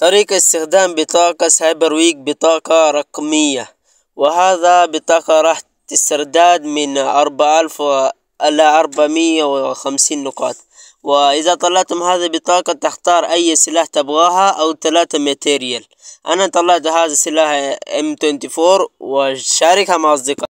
طريقة استخدام بطاقة سايبر ويك بطاقة رقمية وهذا بطاقة راح تسترداد من أربعة ألف إلى أربعمية وخمسين نقاط وإذا طلعتم هذه البطاقة تختار أي سلاح تبغاها أو ثلاثة ماتيريال أنا طلعت هذا السلاح M24 وشاركها مع أصدقائي